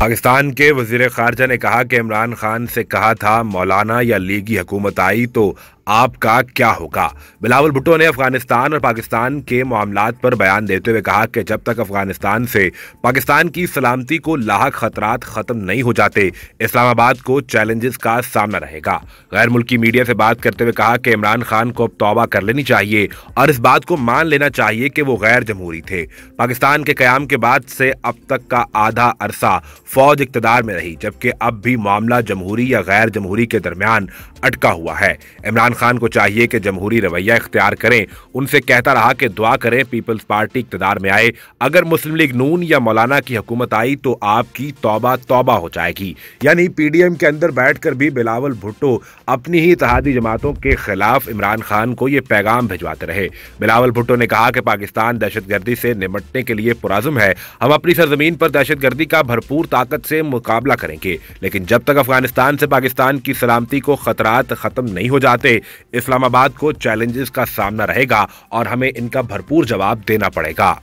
पाकिस्तान के वजीर खारजा ने कहा कि इमरान खान से कहा था मौलाना या लीगी हुकूमत आई तो आपका क्या होगा बिलावल भुट्टो ने अफगानिस्तान और पाकिस्तान के मामला पर बयान देते हुए कहा कि जब तक अफगानिस्तान से पाकिस्तान की सलामती को लाक खतरात खत्म नहीं हो जाते इस्लामाबाद को चैलेंजेस का सामना रहेगा गैर मुल्की मीडिया से बात करते हुए कहा कि इमरान खान को अब तोबा कर लेनी चाहिए और इस बात को मान लेना चाहिए कि वो गैर जमहूरी थे पाकिस्तान के क्याम के बाद से अब तक का आधा अरसा फौज इकतदार में रही जबकि अब भी मामला जमहूरी या गैर जमहूरी के दरमियान अटका हुआ है इमरान खान को चाहिए कि जमहूरी रवैया इख्तियार करें उनसे कहता रहा कि दुआ करें पीपल्स पार्टी इकतदार में आए अगर मुस्लिम लीग नून या मौलाना की हुकूमत आई तो आपकी तौबा तौबा हो जाएगी यानी पीडीएम के अंदर बैठकर भी बिलावल भुट्टो अपनी ही इतिहादी जमातों के खिलाफ इमरान खान को ये पैगाम भिजवाते रहे बिलावल भुट्टो ने कहा कि पाकिस्तान दहशतगर्दी से निमटने के लिए पुराजुम है हम अपनी सरजमीन पर दहशतगर्दी का भरपूर ताकत से मुकाबला करेंगे लेकिन जब तक अफगानिस्तान से पाकिस्तान की सलामती को खतरात खत्म नहीं हो जाते इस्लामाबाद को चैलेंजेस का सामना रहेगा और हमें इनका भरपूर जवाब देना पड़ेगा